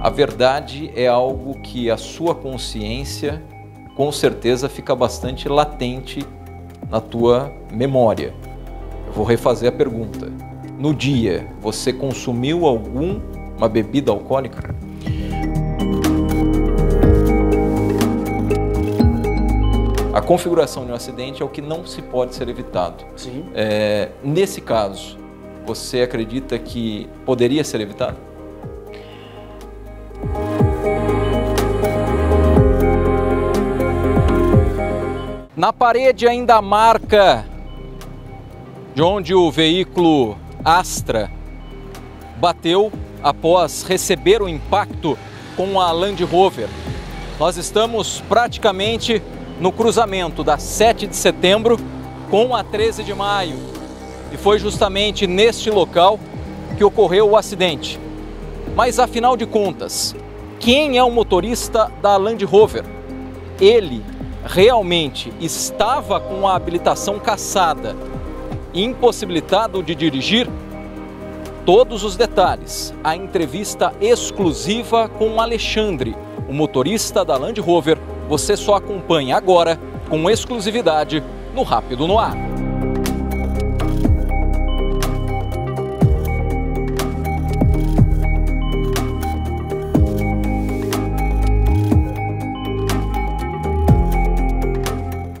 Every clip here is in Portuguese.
A verdade é algo que a sua consciência, com certeza, fica bastante latente na tua memória. Eu vou refazer a pergunta. No dia, você consumiu alguma bebida alcoólica? A configuração de um acidente é o que não se pode ser evitado. Sim. É, nesse caso, você acredita que poderia ser evitado? Na parede ainda a marca de onde o veículo Astra bateu após receber o impacto com a Land Rover. Nós estamos praticamente no cruzamento da 7 de setembro com a 13 de maio. E foi justamente neste local que ocorreu o acidente. Mas afinal de contas, quem é o motorista da Land Rover? Ele realmente estava com a habilitação cassada, impossibilitado de dirigir? Todos os detalhes, a entrevista exclusiva com Alexandre, o motorista da Land Rover, você só acompanha agora, com exclusividade, no Rápido no Ar.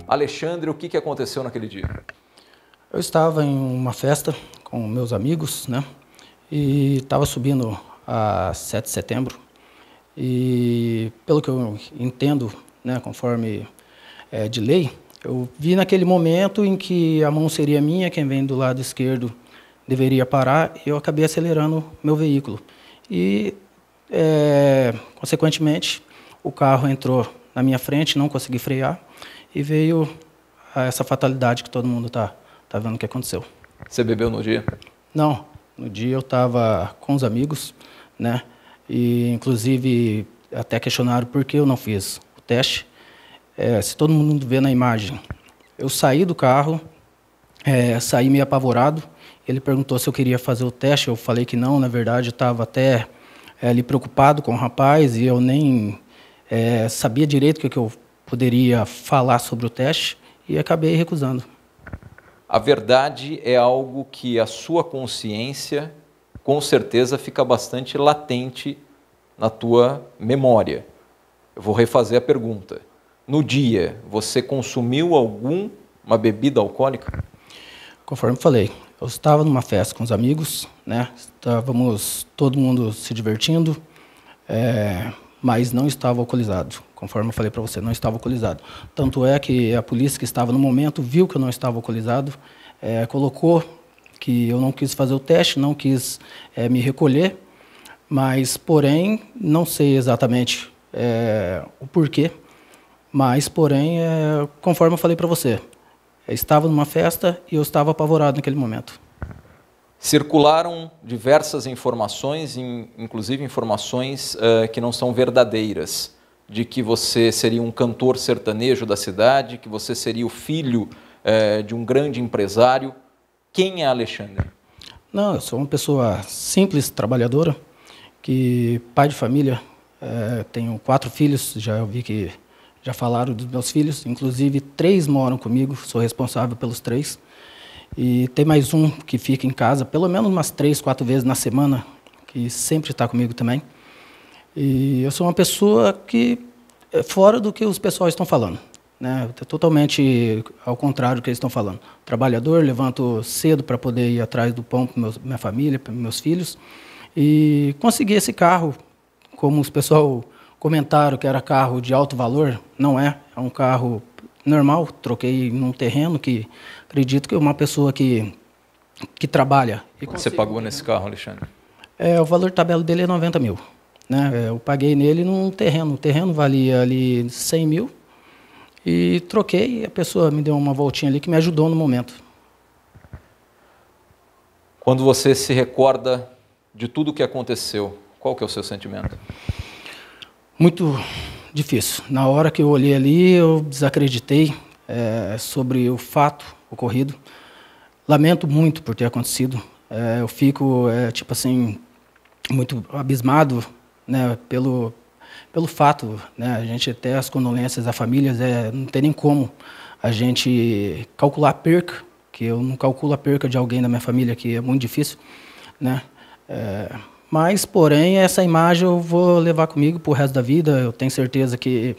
Alexandre, o que, que aconteceu naquele dia? Eu estava em uma festa com meus amigos, né? E estava subindo a 7 de setembro. E pelo que eu entendo né, conforme é, de lei, eu vi naquele momento em que a mão seria minha, quem vem do lado esquerdo deveria parar, e eu acabei acelerando meu veículo. E, é, consequentemente, o carro entrou na minha frente, não consegui frear, e veio essa fatalidade que todo mundo está tá vendo que aconteceu. Você bebeu no dia? Não. No dia eu estava com os amigos, né? E, inclusive, até questionaram por que eu não fiz teste. É, se todo mundo vê na imagem, eu saí do carro, é, saí meio apavorado. Ele perguntou se eu queria fazer o teste. Eu falei que não, na verdade, estava até é, ali preocupado com o rapaz e eu nem é, sabia direito o que, que eu poderia falar sobre o teste e acabei recusando. A verdade é algo que a sua consciência, com certeza, fica bastante latente na tua memória. Eu vou refazer a pergunta. No dia, você consumiu alguma bebida alcoólica? Conforme falei, eu estava numa festa com os amigos, né? Estávamos todo mundo se divertindo, é, mas não estava alcoolizado. Conforme eu falei para você, não estava alcoolizado. Tanto é que a polícia que estava no momento viu que eu não estava alcoolizado, é, colocou que eu não quis fazer o teste, não quis é, me recolher, mas, porém, não sei exatamente é, o porquê, mas, porém, é, conforme eu falei para você, eu estava numa festa e eu estava apavorado naquele momento. Circularam diversas informações, inclusive informações uh, que não são verdadeiras, de que você seria um cantor sertanejo da cidade, que você seria o filho uh, de um grande empresário. Quem é Alexandre? Não, eu sou uma pessoa simples, trabalhadora, que pai de família, é, tenho quatro filhos, já vi que já falaram dos meus filhos, inclusive três moram comigo, sou responsável pelos três. E tem mais um que fica em casa pelo menos umas três, quatro vezes na semana, que sempre está comigo também. E eu sou uma pessoa que é fora do que os pessoal estão falando. Né? Totalmente ao contrário do que eles estão falando. Trabalhador, levanto cedo para poder ir atrás do pão para minha família, para meus filhos. E consegui esse carro como os pessoal comentaram que era carro de alto valor, não é. É um carro normal, troquei num terreno que acredito que uma pessoa que, que trabalha. E Quanto você pagou nesse carro, Alexandre? É, o valor tabela dele é 90 mil. Né? É, eu paguei nele num terreno. O terreno valia ali 100 mil. E troquei, e a pessoa me deu uma voltinha ali que me ajudou no momento. Quando você se recorda de tudo o que aconteceu, qual que é o seu sentimento? Muito difícil. Na hora que eu olhei ali, eu desacreditei é, sobre o fato ocorrido. Lamento muito por ter acontecido. É, eu fico, é, tipo assim, muito abismado né, pelo, pelo fato. Né? A gente até as condolências da famílias é, não tem nem como a gente calcular a perca, que eu não calculo a perca de alguém da minha família, que é muito difícil. Né? Mas, porém, essa imagem eu vou levar comigo para o resto da vida. Eu tenho certeza que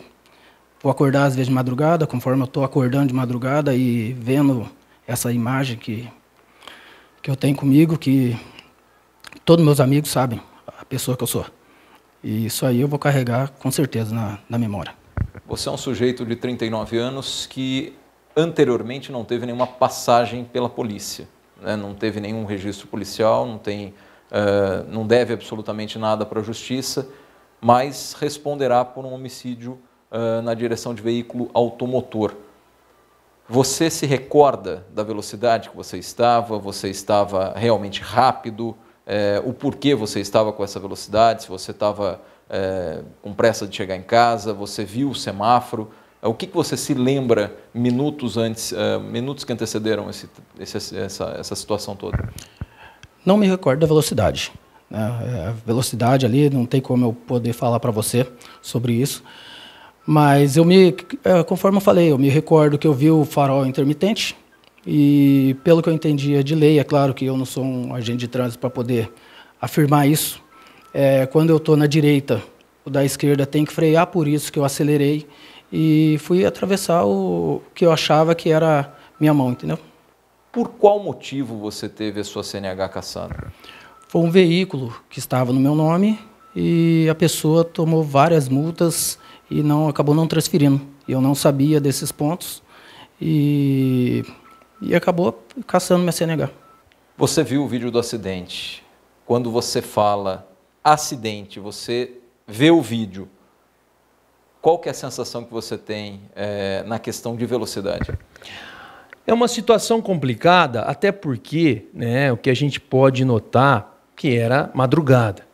vou acordar às vezes de madrugada, conforme eu estou acordando de madrugada e vendo essa imagem que, que eu tenho comigo, que todos meus amigos sabem a pessoa que eu sou. E isso aí eu vou carregar com certeza na, na memória. Você é um sujeito de 39 anos que anteriormente não teve nenhuma passagem pela polícia, né? não teve nenhum registro policial, não tem eh, não deve absolutamente nada para a justiça, mas responderá por um homicídio uh, na direção de veículo automotor. Você se recorda da velocidade que você estava? Você estava realmente rápido? É, o porquê você estava com essa velocidade? Se você estava é, com pressa de chegar em casa? Você viu o semáforo? É, o que, que você se lembra minutos antes, minutos que antecederam esse, esse, essa, essa situação toda? Não me recordo da velocidade. Né? É, a velocidade ali, não tem como eu poder falar para você sobre isso. Mas eu me, é, conforme eu falei, eu me recordo que eu vi o farol intermitente e pelo que eu entendia é de lei, é claro que eu não sou um agente de trânsito para poder afirmar isso. É, quando eu estou na direita, o da esquerda tem que frear, por isso que eu acelerei e fui atravessar o que eu achava que era minha mão, entendeu? Por qual motivo você teve a sua CNH caçada? Foi um veículo que estava no meu nome e a pessoa tomou várias multas e não acabou não transferindo. Eu não sabia desses pontos e, e acabou caçando minha CNH. Você viu o vídeo do acidente. Quando você fala acidente, você vê o vídeo. Qual que é a sensação que você tem é, na questão de velocidade? É uma situação complicada, até porque né, o que a gente pode notar que era madrugada.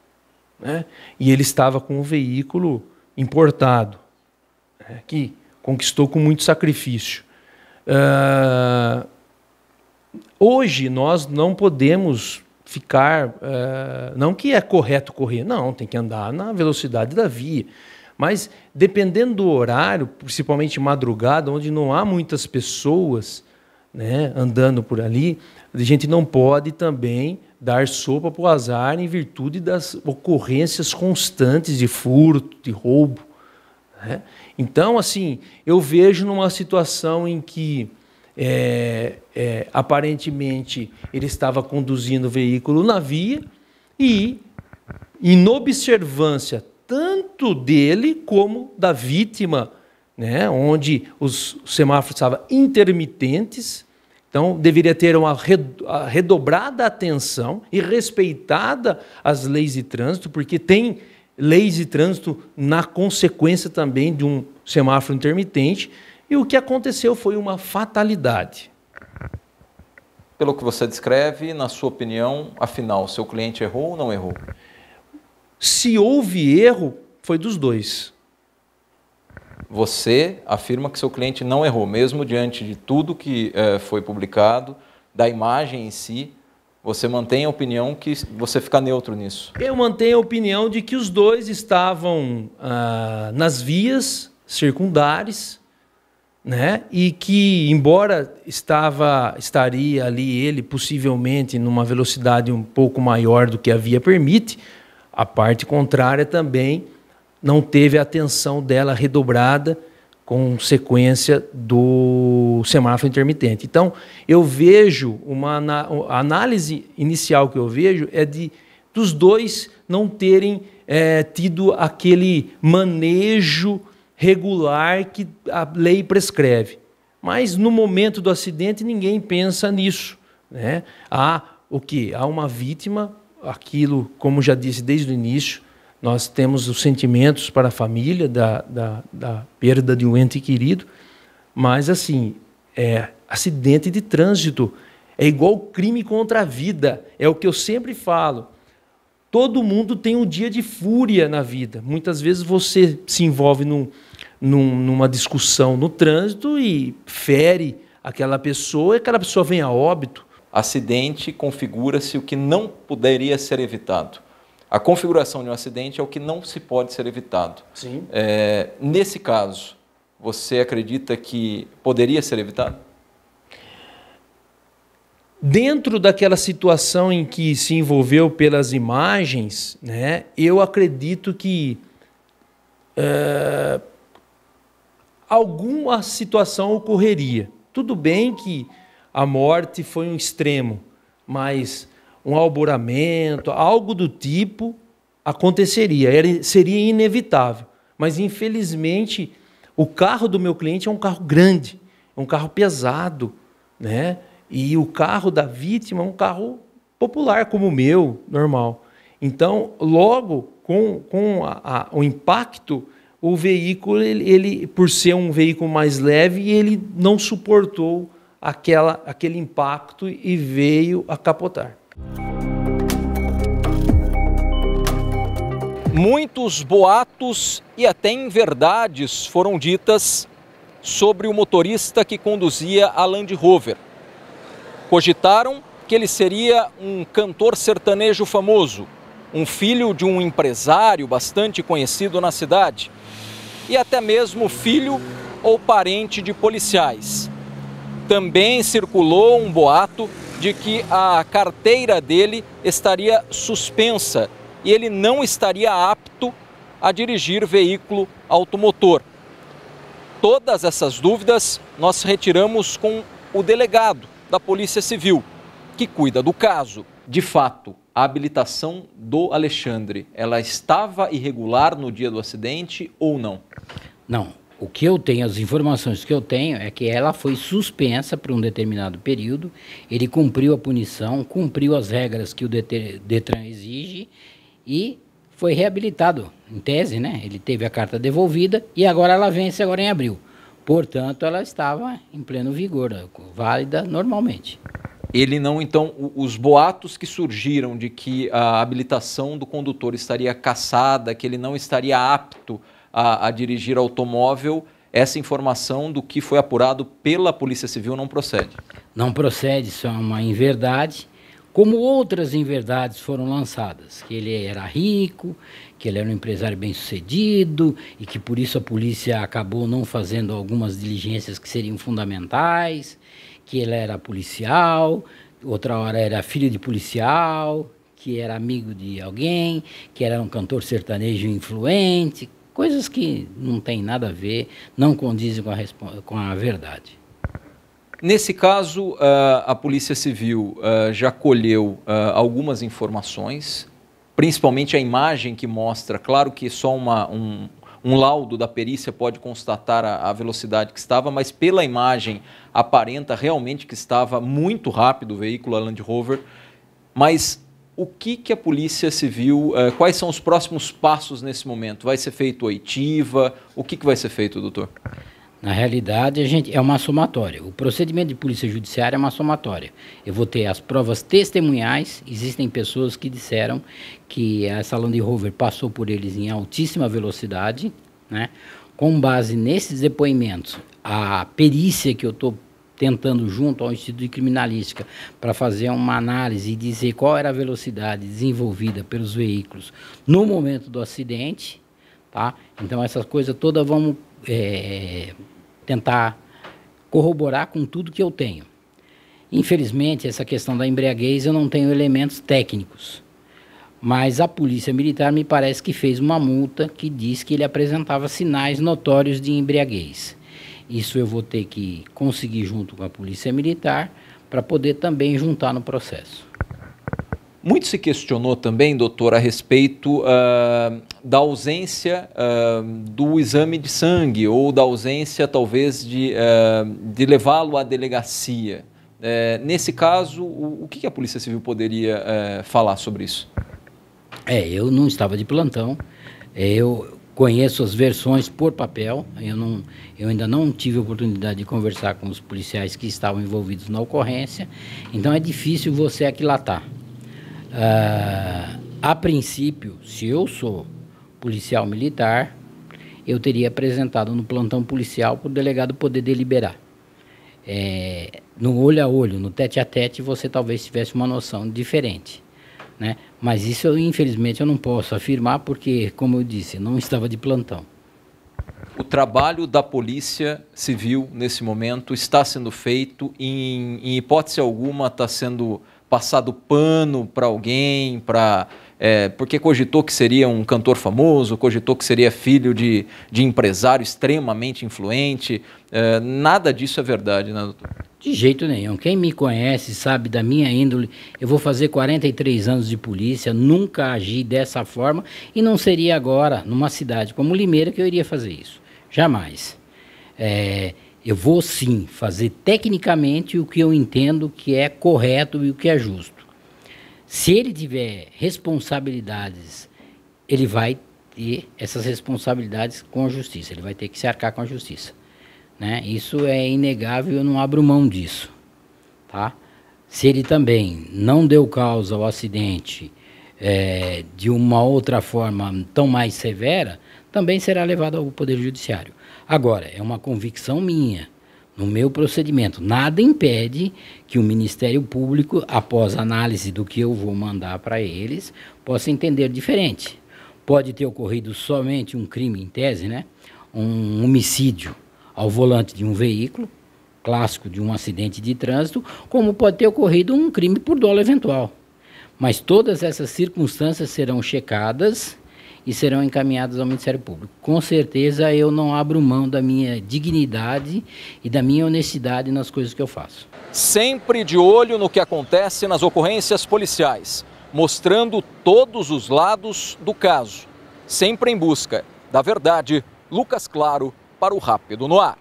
Né? E ele estava com um veículo importado, né, que conquistou com muito sacrifício. Uh, hoje nós não podemos ficar. Uh, não que é correto correr, não, tem que andar na velocidade da via. Mas dependendo do horário, principalmente madrugada, onde não há muitas pessoas, né, andando por ali, a gente não pode também dar sopa para o azar em virtude das ocorrências constantes de furto, de roubo. Né? Então, assim, eu vejo numa situação em que é, é, aparentemente ele estava conduzindo o veículo na via e, em observância tanto dele como da vítima, né, onde os semáforos estavam intermitentes, então deveria ter uma redobrada atenção e respeitada as leis de trânsito, porque tem leis de trânsito na consequência também de um semáforo intermitente, e o que aconteceu foi uma fatalidade. Pelo que você descreve, na sua opinião, afinal, seu cliente errou ou não errou? Se houve erro, foi dos dois você afirma que seu cliente não errou, mesmo diante de tudo que é, foi publicado, da imagem em si, você mantém a opinião que você fica neutro nisso? Eu mantenho a opinião de que os dois estavam ah, nas vias circundares, né? E que embora estava estaria ali ele possivelmente numa velocidade um pouco maior do que a via permite, a parte contrária também não teve a atenção dela redobrada sequência do semáforo intermitente. Então, eu vejo uma a análise inicial que eu vejo é de dos dois não terem é, tido aquele manejo regular que a lei prescreve. Mas no momento do acidente ninguém pensa nisso, né? Há o que há uma vítima, aquilo como já disse desde o início, nós temos os sentimentos para a família da, da, da perda de um ente querido, mas assim, é, acidente de trânsito é igual crime contra a vida, é o que eu sempre falo. Todo mundo tem um dia de fúria na vida. Muitas vezes você se envolve num, num, numa discussão no trânsito e fere aquela pessoa e aquela pessoa vem a óbito. Acidente configura-se o que não poderia ser evitado. A configuração de um acidente é o que não se pode ser evitado. Sim. É, nesse caso, você acredita que poderia ser evitado? Dentro daquela situação em que se envolveu pelas imagens, né, eu acredito que é, alguma situação ocorreria. Tudo bem que a morte foi um extremo, mas um alboramento, algo do tipo aconteceria, era, seria inevitável. Mas infelizmente o carro do meu cliente é um carro grande, é um carro pesado, né? E o carro da vítima é um carro popular como o meu, normal. Então, logo com, com a, a, o impacto, o veículo, ele, ele, por ser um veículo mais leve, ele não suportou aquela, aquele impacto e veio a capotar. Muitos boatos e até inverdades foram ditas sobre o motorista que conduzia a Land Rover. Cogitaram que ele seria um cantor sertanejo famoso, um filho de um empresário bastante conhecido na cidade e até mesmo filho ou parente de policiais. Também circulou um boato de que a carteira dele estaria suspensa e ele não estaria apto a dirigir veículo automotor. Todas essas dúvidas nós retiramos com o delegado da Polícia Civil, que cuida do caso. De fato, a habilitação do Alexandre, ela estava irregular no dia do acidente ou não? Não. O que eu tenho, as informações que eu tenho é que ela foi suspensa por um determinado período, ele cumpriu a punição, cumpriu as regras que o Detran exige e foi reabilitado, em tese, né? Ele teve a carta devolvida e agora ela vence agora em abril. Portanto, ela estava em pleno vigor, é, válida normalmente. Ele não, então, os boatos que surgiram de que a habilitação do condutor estaria caçada, que ele não estaria apto a, a dirigir automóvel, essa informação do que foi apurado pela Polícia Civil não procede. Não procede, isso é uma inverdade como outras inverdades foram lançadas, que ele era rico, que ele era um empresário bem-sucedido e que por isso a polícia acabou não fazendo algumas diligências que seriam fundamentais, que ele era policial, outra hora era filho de policial, que era amigo de alguém, que era um cantor sertanejo influente, coisas que não tem nada a ver, não condizem com a, com a verdade. Nesse caso, ah, a Polícia Civil ah, já colheu ah, algumas informações, principalmente a imagem que mostra, claro que só uma, um, um laudo da perícia pode constatar a, a, velocidade que estava, mas pela imagem aparenta realmente que estava muito rápido o veículo a Land Rover. Mas o que, que a Polícia Civil, quais são os próximos passos nesse momento? Vai ser feito oitiva? O que, que vai ser feito, doutor? Na realidade, a gente é uma somatória. O procedimento de polícia judiciária é uma somatória. Eu vou ter as provas testemunhais. Existem pessoas que disseram que essa Land Rover passou por eles em altíssima velocidade, né? Com base nesses depoimentos, a perícia que eu estou tentando junto ao Instituto de Criminalística para fazer uma análise e dizer qual era a velocidade desenvolvida pelos veículos no momento do acidente, tá? Então essas coisas todas vamos é, tentar corroborar com tudo que eu tenho. Infelizmente, essa questão da embriaguez eu não tenho elementos técnicos. Mas a Polícia Militar me parece que fez uma multa que diz que ele apresentava sinais notórios de embriaguez. Isso eu vou ter que conseguir junto com a Polícia Militar para poder também juntar no processo. Muito se questionou também, doutor, a respeito uh, da ausência uh, do exame de sangue ou da ausência, talvez, de, uh, de levá-lo à delegacia. É, nesse caso, o, o, que a Polícia Civil poderia falar sobre isso? É, eu não estava de plantão. Eu conheço as versões por papel. Eu, não, eu ainda não tive oportunidade de conversar com os policiais que estavam envolvidos na ocorrência. Então é difícil você aquilatar. Uh, a princípio, se eu sou policial militar, eu teria apresentado no plantão policial para o delegado poder deliberar. É, no olho a olho, no tete a tete, você talvez tivesse uma noção diferente. Né? Mas isso, eu, infelizmente, eu não posso afirmar, porque, como eu disse, não estava de plantão. O trabalho da Polícia Civil, nesse momento, está sendo feito, em, em hipótese alguma, está sendo passado pano para alguém, para é, porque cogitou que seria um cantor famoso, cogitou que seria filho de, de empresário extremamente influente. É, nada disso é verdade, né, doutor? De jeito nenhum. Quem me conhece sabe da minha índole. Eu vou fazer 43 anos de polícia, nunca agi dessa forma e não seria agora, numa cidade como Limeira, que eu iria fazer isso. Jamais. É, eu vou sim fazer tecnicamente o que eu entendo que é correto e o que é justo. Se ele tiver responsabilidades, ele vai ter essas responsabilidades com a justiça, ele vai ter que se arcar com a justiça. Né? Isso é inegável, eu não abro mão disso. Tá? Se ele também não deu causa ao acidente é, de uma outra forma tão mais severa, também será levado ao Poder Judiciário. Agora, é uma convicção minha, no meu procedimento, nada impede que o Ministério Público, após análise do que eu vou mandar para eles, possa entender diferente. Pode ter ocorrido somente um crime em tese, né? Um homicídio ao volante de um veículo, clássico de um acidente de trânsito, como pode ter ocorrido um crime por dolo eventual. Mas todas essas circunstâncias serão checadas e serão encaminhadas ao Ministério Público. Com certeza eu não abro mão da minha dignidade e da minha honestidade nas coisas que eu faço. Sempre de olho no que acontece nas ocorrências policiais, mostrando todos os lados do caso. Sempre em busca da verdade, Lucas Claro para o Rápido no Ar.